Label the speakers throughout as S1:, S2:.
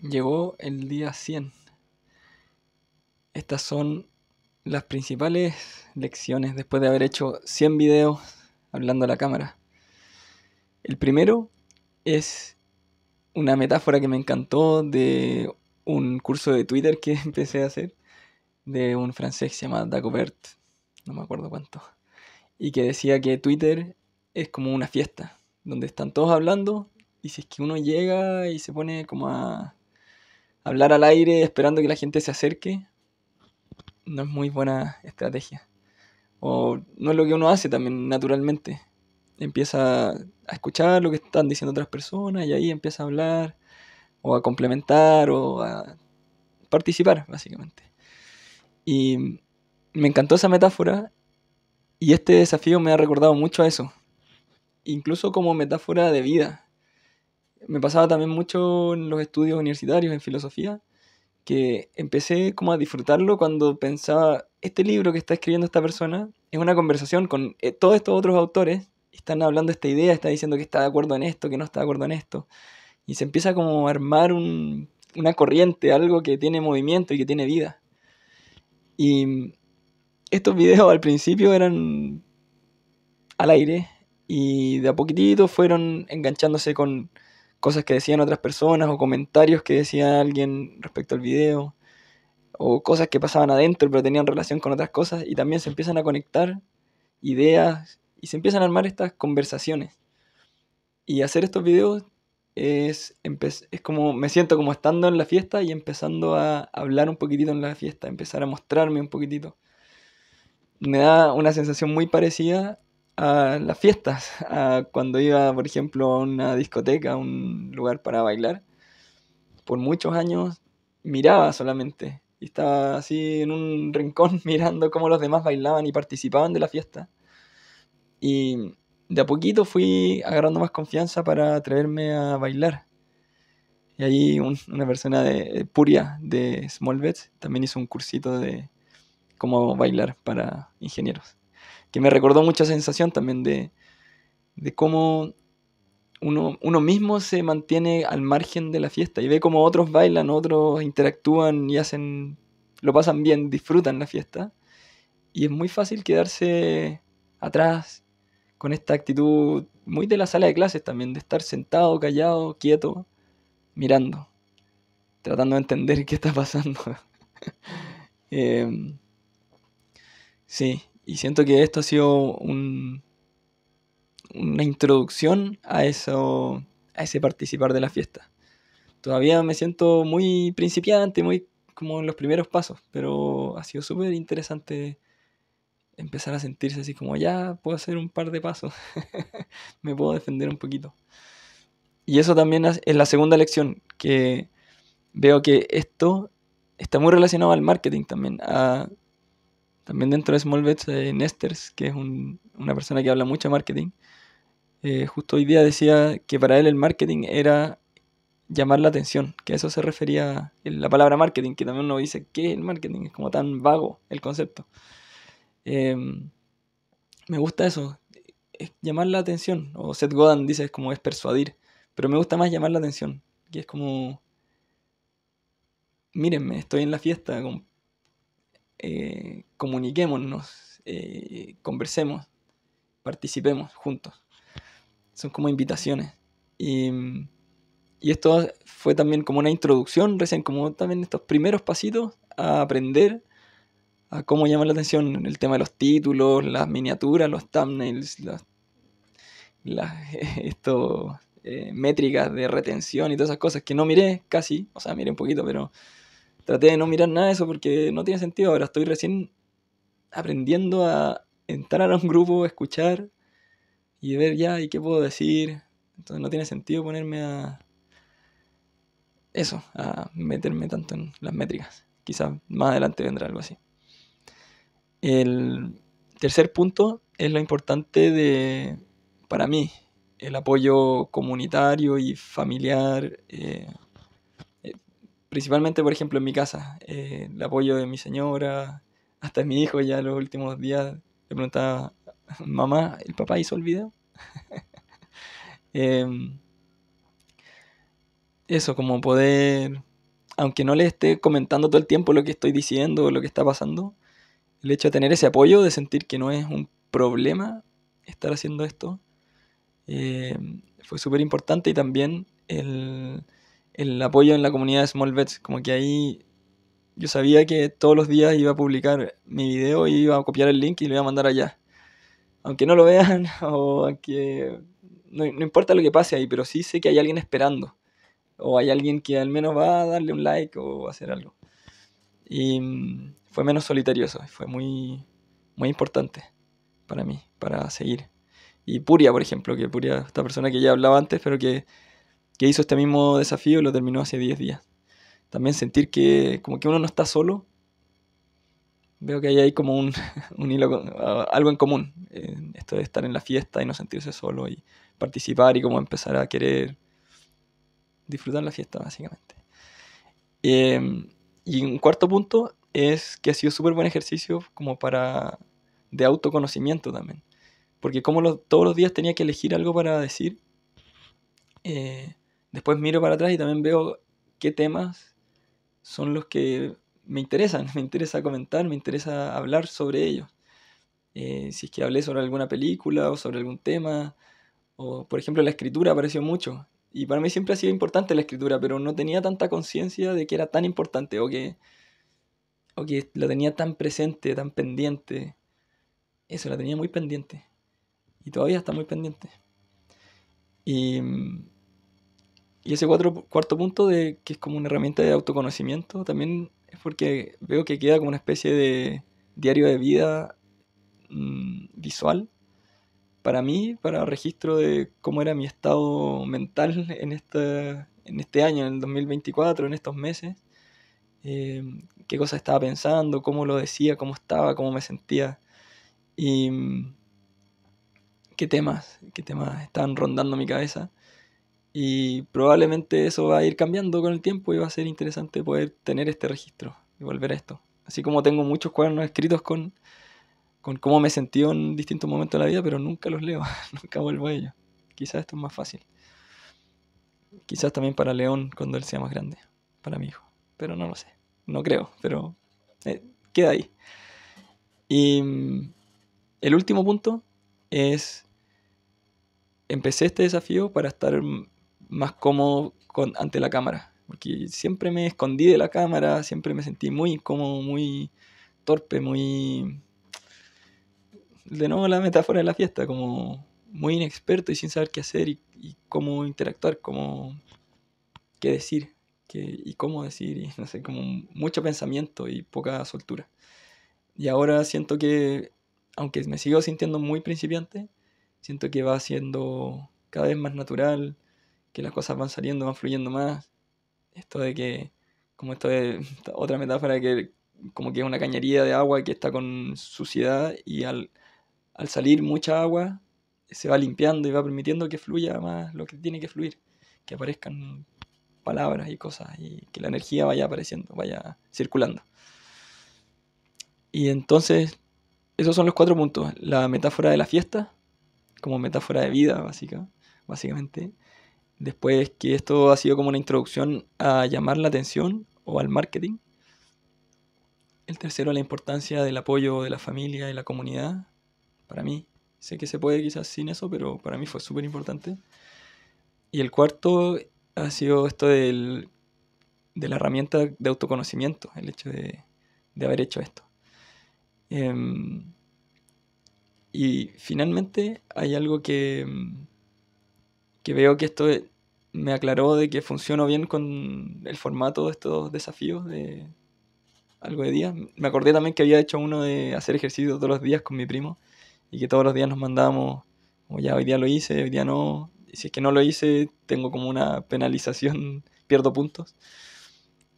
S1: llegó el día 100. Estas son las principales lecciones después de haber hecho 100 videos hablando a la cámara. El primero es una metáfora que me encantó de un curso de Twitter que empecé a hacer de un francés llamado se llama Dagobert, no me acuerdo cuánto, y que decía que Twitter es como una fiesta, donde están todos hablando y si es que uno llega y se pone como a hablar al aire esperando que la gente se acerque no es muy buena estrategia. O no es lo que uno hace también naturalmente. Empieza a escuchar lo que están diciendo otras personas y ahí empieza a hablar o a complementar o a participar, básicamente. Y me encantó esa metáfora y este desafío me ha recordado mucho a eso. Incluso como metáfora de vida, me pasaba también mucho en los estudios universitarios, en filosofía, que empecé como a disfrutarlo cuando pensaba, este libro que está escribiendo esta persona es una conversación con eh, todos estos otros autores, están hablando esta idea, está diciendo que está de acuerdo en esto, que no está de acuerdo en esto, y se empieza como a armar una corriente, algo que tiene movimiento y que tiene vida. Y estos videos al principio eran al aire y de a poquitito fueron enganchándose con cosas que decían otras personas o comentarios que decía alguien respecto al video o cosas que pasaban adentro pero tenían relación con otras cosas y también se empiezan a conectar ideas y se empiezan a armar estas conversaciones. Y hacer estos videos es, es como me siento como estando en la fiesta y empezando a hablar un poquitito en la fiesta, empezar a mostrarme un poquitito. Me da una sensación muy parecida a las fiestas, cuando iba, por ejemplo, a una discoteca, a un lugar para bailar, por muchos años miraba solamente y estaba así en un rincón mirando cómo los demás bailaban y participaban de la fiesta. Y de a poquito fui agarrando más confianza para atreverme a bailar. Y ahí una persona de Puria, de Smallbets, también hizo un cursito de cómo bailar para ingenieros. Y me recordó mucha sensación también de, cómo uno, uno, mismo se mantiene al margen de la fiesta y ve cómo otros bailan, otros interactúan y hacen, lo pasan bien, disfrutan la fiesta. Y es muy fácil quedarse atrás con esta actitud muy de la sala de clases también, de estar sentado, callado, quieto, mirando, tratando de entender qué está pasando. Em, sí, y siento que esto ha sido una introducción a, eso, a ese participar de la fiesta. Todavía me siento muy principiante, muy como en los primeros pasos, pero ha sido súper interesante empezar a sentirse así como ya puedo hacer un par de pasos, me puedo defender un poquito. Y eso también es la segunda lección, que veo que esto está muy relacionado al marketing también, a también dentro de Smallbets, eh, Nesters, que es una persona que habla mucho de marketing, eh, justo hoy día decía que para él el marketing era llamar la atención, que a eso se refería la palabra marketing, que también uno dice, ¿qué es el marketing? Es como tan vago el concepto. Em, me gusta eso, es llamar la atención, o Seth Godin dice es como es persuadir, pero me gusta más llamar la atención, que es como, mírenme, estoy en la fiesta, con eh, comuniquémonos, eh, conversemos, participemos juntos. Son como invitaciones. Y, esto fue también como una introducción, recién como también estos primeros pasitos a aprender a cómo llamar la atención el tema de los títulos, las miniaturas, los thumbnails, las, eh, métricas de retención y todas esas cosas que no miré casi, o sea, miré un poquito, pero traté de no mirar nada de eso porque no tiene sentido. Ahora estoy recién aprendiendo a entrar a un grupo, escuchar y ver ya y qué puedo decir. Entonces no tiene sentido ponerme a eso, a meterme tanto en las métricas. Quizás más adelante vendrá algo así. El tercer punto es lo importante de, para mí, el apoyo comunitario y familiar. Eh, principalmente, por ejemplo, en mi casa, eh, el apoyo de mi señora, hasta mi hijo ya los últimos días le preguntaba, mamá, ¿el papá hizo el video? Em, eso, como poder, aunque no le esté comentando todo el tiempo lo que estoy diciendo o lo que está pasando, el hecho de tener ese apoyo, de sentir que no es un problema estar haciendo esto, em, fue súper importante y también el el apoyo en la comunidad de Smallbets, como que ahí yo sabía que todos los días iba a publicar mi video y iba a copiar el link y lo iba a mandar allá. Aunque no lo vean o aunque... No, importa lo que pase ahí, pero sí sé que hay alguien esperando. O hay alguien que al menos va a darle un like o hacer algo. Y mm, fue menos solitario eso. Fue muy, muy importante para mí, para seguir. Y Puria, por ejemplo, que Puria, esta persona que ya hablaba antes, pero que que hizo este mismo desafío y lo terminó hace 10 días. También sentir que como que uno no está solo. Veo que hay ahí como un, hilo, ah, algo en común. esto de estar en la fiesta y no sentirse solo y participar y como empezar a querer disfrutar la fiesta básicamente. Em, y un cuarto punto es que ha sido súper buen ejercicio como para de autoconocimiento también. Porque como todos los días tenía que elegir algo para decir, eh, después miro para atrás y también veo qué temas son los que me interesan, me interesa comentar, me interesa hablar sobre ellos. Eh, si es que hablé sobre alguna película o sobre algún tema, o por ejemplo la escritura apareció mucho. Y para mí siempre ha sido importante la escritura, pero no tenía tanta conciencia de que era tan importante o que, o que la tenía tan presente, tan pendiente. Eso, la tenía muy pendiente. Y todavía está muy pendiente. Y mm, y ese cuarto punto, de, que es como una herramienta de autoconocimiento, también es porque veo que queda como una especie de diario de vida mm, visual para mí, para registro de cómo era mi estado mental en, en este año, en el 2024, en estos meses, eh, qué cosas estaba pensando, cómo lo decía, cómo estaba, cómo me sentía y mm, qué temas, qué temas estaban rondando mi cabeza. Y probablemente eso va a ir cambiando con el tiempo y va a ser interesante poder tener este registro y volver a esto. Así como tengo muchos cuadernos escritos con, con cómo me sentí en distintos momentos de la vida, pero nunca los leo, nunca vuelvo a ellos. Quizás esto es más fácil. Quizás también para León cuando él sea más grande, para mi hijo. Pero no lo sé. No creo, pero eh, queda ahí. Y mm, el último punto es, empecé este desafío para estar mm, más cómodo con, ante la cámara, porque siempre me escondí de la cámara, siempre me sentí muy como muy torpe, muy... De nuevo la metáfora de la fiesta, como muy inexperto y sin saber qué hacer y, cómo interactuar, cómo... qué decir y cómo decir, y no sé, como mucho pensamiento y poca soltura. Y ahora siento que, aunque me sigo sintiendo muy principiante, siento que va siendo cada vez más natural, que las cosas van saliendo, van fluyendo más. Esto de que, como esto de otra metáfora que como que es una cañería de agua que está con suciedad y al, al salir mucha agua se va limpiando y va permitiendo que fluya más lo que tiene que fluir, que aparezcan palabras y cosas y que la energía vaya apareciendo, vaya circulando. Y entonces, esos son los cuatro puntos. La metáfora de la fiesta, como metáfora de vida básica, básicamente. Después que esto ha sido como una introducción a llamar la atención o al marketing. El tercero, la importancia del apoyo de la familia y la comunidad. Para mí, sé que se puede quizás sin eso, pero para mí fue súper importante. Y el cuarto ha sido esto del, de la herramienta de autoconocimiento, el hecho de, haber hecho esto. Em, y finalmente hay algo que em, que veo que esto me aclaró de que funcionó bien con el formato de estos desafíos de algo de día. Me acordé también que había hecho uno de hacer ejercicio todos los días con mi primo y que todos los días nos mandábamos, como ya hoy día lo hice, hoy día no. Y si es que no lo hice, tengo como una penalización, pierdo puntos.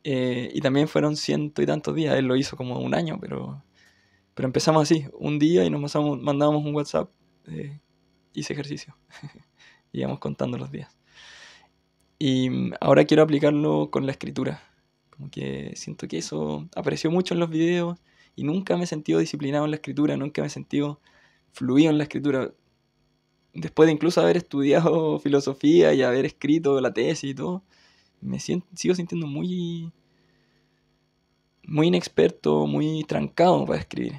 S1: Eh, y también fueron ciento y tantos días, él lo hizo como un año, pero, pero empezamos así, un día y nos mandábamos un WhatsApp, eh, hice ejercicio. íbamos contando los días. Y mm, ahora quiero aplicarlo con la escritura. Como que siento que eso apareció mucho en los videos y nunca me he sentido disciplinado en la escritura, nunca me he sentido fluido en la escritura. Después de incluso haber estudiado filosofía y haber escrito la tesis y todo, me siento, sigo sintiendo muy, muy inexperto, muy trancado para escribir.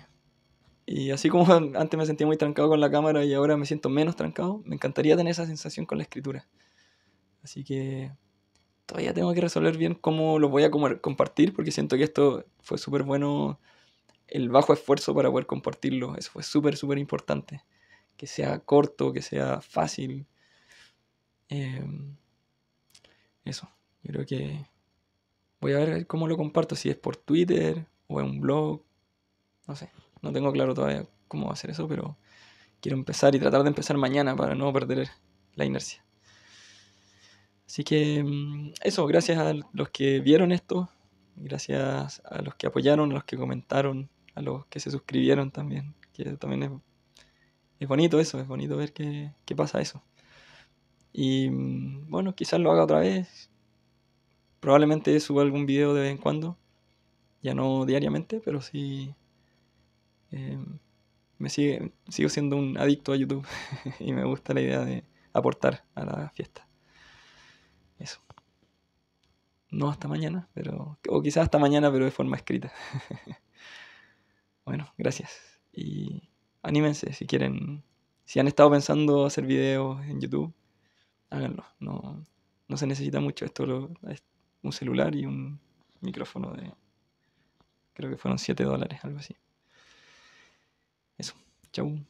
S1: Y así como antes me sentía muy trancado con la cámara y ahora me siento menos trancado, me encantaría tener esa sensación con la escritura. Así que todavía tengo que resolver bien cómo lo voy a compartir, porque siento que esto fue súper bueno, el bajo esfuerzo para poder compartirlo, eso fue súper, súper importante. Que sea corto, que sea fácil. Em, eso, creo que voy a ver cómo lo comparto, si es por Twitter o en un blog, no sé. No tengo claro todavía cómo hacer eso, pero quiero empezar y tratar de empezar mañana para no perder la inercia. Así que mm, eso, gracias a los que vieron esto, gracias a los que apoyaron, a los que comentaron, a los que se suscribieron también, que también es, bonito eso, es bonito ver qué pasa eso. Y mm, bueno, quizás lo haga otra vez, probablemente suba algún video de vez en cuando, ya no diariamente, pero sí Em, me sigue, sigo siendo un adicto a YouTube y me gusta la idea de aportar a la fiesta. Eso. No hasta mañana, pero. O quizás hasta mañana, pero de forma escrita. bueno, gracias. Y anímense si quieren. Si han estado pensando hacer videos en YouTube, háganlo. No, no se necesita mucho. Esto es un celular y un micrófono de. Creo que fueron 7 dólares, algo así. 早。